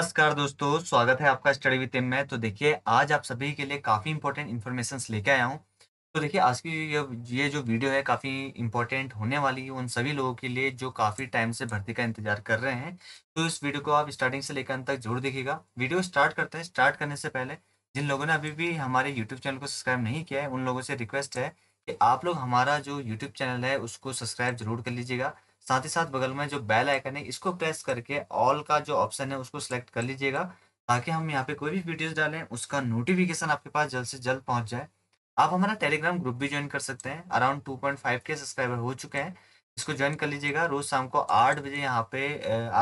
नमस्कार दोस्तों स्वागत है आपका स्टडी विद में तो देखिए आज आप सभी के लिए काफ़ी इंपॉर्टेंट इन्फॉर्मेशन लेके आया हूँ तो देखिए आज की ये जो वीडियो है काफ़ी इंपॉर्टेंट होने वाली है उन सभी लोगों के लिए जो काफ़ी टाइम से भर्ती का इंतजार कर रहे हैं तो इस वीडियो को आप स्टार्टिंग से लेकर अंत तक जरूर देखिएगा वीडियो स्टार्ट करते हैं स्टार्ट करने से पहले जिन लोगों ने अभी भी हमारे यूट्यूब चैनल को सब्सक्राइब नहीं किया है उन लोगों से रिक्वेस्ट है कि आप लोग हमारा जो यूट्यूब चैनल है उसको सब्सक्राइब जरूर कर लीजिएगा साथ ही साथ बगल में जो बेल आइकन है इसको प्रेस करके ऑल का जो ऑप्शन है उसको सिलेक्ट कर लीजिएगा ताकि हम यहाँ पे कोई भी वीडियोस डालें उसका नोटिफिकेशन आपके पास जल्द से जल्द पहुँच जाए आप हमारा टेलीग्राम ग्रुप भी ज्वाइन कर सकते हैं अराउंड टू पॉइंट फाइव के सब्सक्राइबर हो चुके हैं इसको ज्वाइन कर लीजिएगा रोज शाम को आठ बजे यहाँ पे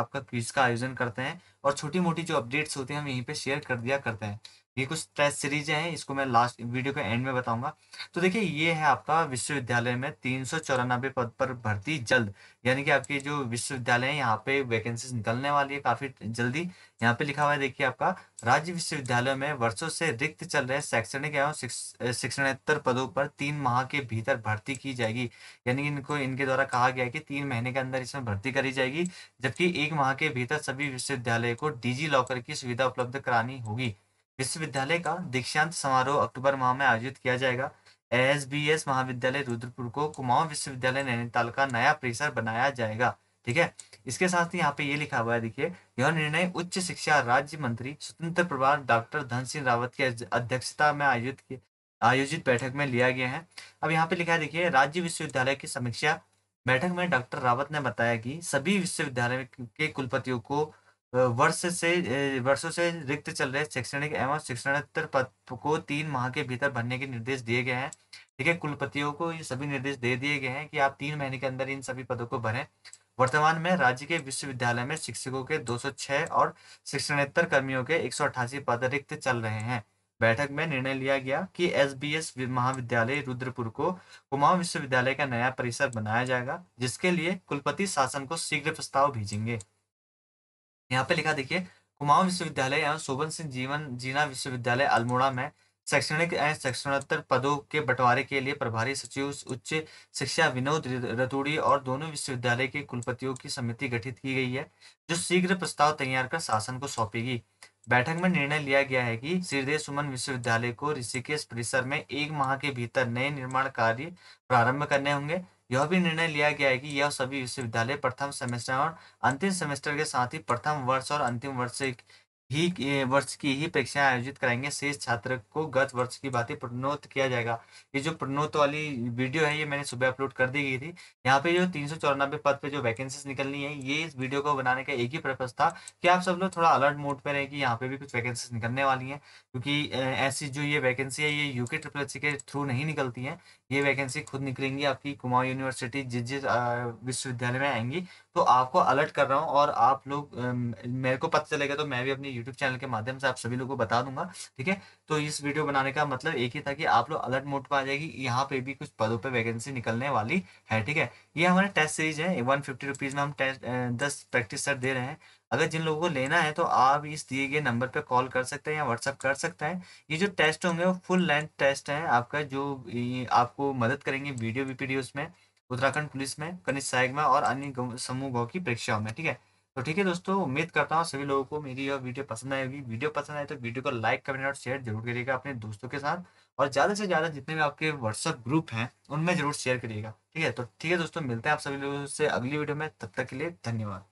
आपका क्विज का आयोजन करते हैं और छोटी मोटी जो अपडेट्स होती हैं हम यहीं पे शेयर कर दिया करते हैं ये कुछ टेस्ट सीरीज है इसको मैं लास्ट वीडियो के एंड में बताऊंगा तो देखिए ये है आपका विश्वविद्यालय में तीन सौ चौरानबे पद पर भर्ती जल्द यानी कि आपके जो विश्वविद्यालय है यहाँ पे वैकेंसी निकलने वाली है काफी जल्दी यहाँ पे लिखा हुआ है देखिए आपका राज्य विश्वविद्यालय में वर्षों से रिक्त चल रहे शैक्षणिक एवं शिक्षणोत्तर पदों पर तीन माह के भीतर भर्ती की जाएगी यानी कि इनको इनके द्वारा कहा गया कि तीन महीने के अंदर इसमें भर्ती करी जाएगी जबकि एक माह के भीतर सभी विश्वविद्यालय को डिजी लॉकर की सुविधा उपलब्ध करानी होगी विश्वविद्यालय का दीक्षांत समारोह अक्टूबर माह में आयोजित किया जाएगा एस महाविद्यालय रुद्रपुर को कुमाऊं विश्वविद्यालय नैनीताल का नया परिसर बनाया जाएगा ठीक है इसके साथ ही यहाँ पे ये लिखा हुआ है देखिए यह निर्णय उच्च शिक्षा राज्य मंत्री स्वतंत्र प्रभार डॉक्टर धन सिंह रावत की अध्यक्षता में आयोजित आयोजित बैठक में लिया गया है अब यहाँ पे लिखा है देखिए राज्य विश्वविद्यालय की समीक्षा बैठक में डॉक्टर रावत ने बताया कि सभी विश्वविद्यालय के कुलपतियों को वर्ष से वर्षों से रिक्त चल रहे शैक्षणिक एवं शिक्षणोत्तर पद को तीन माह के भीतर भरने के निर्देश दिए गए हैं ठीक है कुलपतियों को ये सभी निर्देश दे दिए गए हैं कि आप तीन महीने के अंदर इन सभी पदों को भरें वर्तमान में राज्य के विश्वविद्यालय में शिक्षकों के 206 और शिक्षणोत्तर कर्मियों के एक पद रिक्त चल रहे हैं बैठक में निर्णय लिया गया कि एस महाविद्यालय रुद्रपुर को कुमाऊं विश्वविद्यालय का नया परिसर बनाया जाएगा जिसके लिए कुलपति शासन को शीघ्र प्रस्ताव भेजेंगे यहाँ पे लिखा देखिए कुमाऊं विश्वविद्यालय एवं शोभन सिंह जीवन जीना विश्वविद्यालय अल्मोड़ा में शैक्षणिक एवं शैक्षणोत्तर पदों के बंटवारे के लिए प्रभारी सचिव उच्च शिक्षा विनोद रतूड़ी और दोनों विश्वविद्यालय के कुलपतियों की समिति गठित की गई है जो शीघ्र प्रस्ताव तैयार कर शासन को सौंपेगी बैठक में निर्णय लिया गया है कि श्रीदेव सुमन विश्वविद्यालय को ऋषिकेश परिसर में एक माह के भीतर नए निर्माण कार्य प्रारंभ करने होंगे यह भी निर्णय लिया गया है कि यह सभी विश्वविद्यालय प्रथम सेमेस्टर और अंतिम सेमेस्टर के साथ ही प्रथम वर्ष और अंतिम वर्ष ही वर्ष की ही परीक्षा आयोजित कराएंगे शेष छात्र को गत वर्ष की बात प्रणोत किया जाएगा ये जो प्रणोत वाली वीडियो है ये मैंने सुबह अपलोड कर दी गई थी यहाँ पे जो तीन सौ चौरानबे पद पे जो वैकेंसीज निकलनी है ये इस वीडियो को बनाने का एक ही पर्पज था कि आप सब लोग थोड़ा अलर्ट मोड पे रहे कि यहाँ पे भी कुछ वैकेंसीज निकलने वाली हैं क्योंकि ऐसी जो ये वैकेंसी है ये यूके ट्रिपल के थ्रू नहीं निकलती है ये वैकेंसी खुद निकलेंगी आपकी कुमाऊँ यूनिवर्सिटी जिस जिस विश्वविद्यालय में आएंगी तो आपको अलर्ट कर रहा हूँ और आप लोग मेरे को पता चलेगा तो मैं भी अपने यूट्यूब चैनल के माध्यम से आप सभी लोगों को बता दूंगा ठीक है तो इस वीडियो बनाने का मतलब एक ही था कि आप लोग अलर्ट मोड पर आ जाएगी यहाँ पे भी कुछ पदों पर वैकेंसी निकलने वाली है ठीक है ये हमारे टेस्ट सीरीज है वन फिफ्टी में हम टेस्ट दस प्रैक्टिस सर दे रहे हैं अगर जिन लोगों को लेना है तो आप इस दिए गए नंबर पर कॉल कर सकते हैं या व्हाट्सअप कर सकते हैं ये जो टेस्ट होंगे वो फुल लेंथ टेस्ट हैं आपका जो आपको मदद करेंगे वीडियो वीपीडियोस में उत्तराखंड पुलिस में कनिष्ठ सहायक में और अन्य समूहों की परीक्षाओं में ठीक है तो ठीक है दोस्तों उम्मीद करता हूँ सभी लोगों को मेरी यह वीडियो पसंद आएगी वीडियो पसंद आए तो वीडियो को लाइक कमेंट और शेयर जरूर करिएगा अपने दोस्तों के साथ और ज़्यादा से ज़्यादा जितने भी आपके व्हाट्सअप ग्रुप हैं उनमें जरूर शेयर करिएगा ठीक है तो ठीक है दोस्तों मिलते हैं आप सभी लोगों से अगली वीडियो में तब तक के लिए धन्यवाद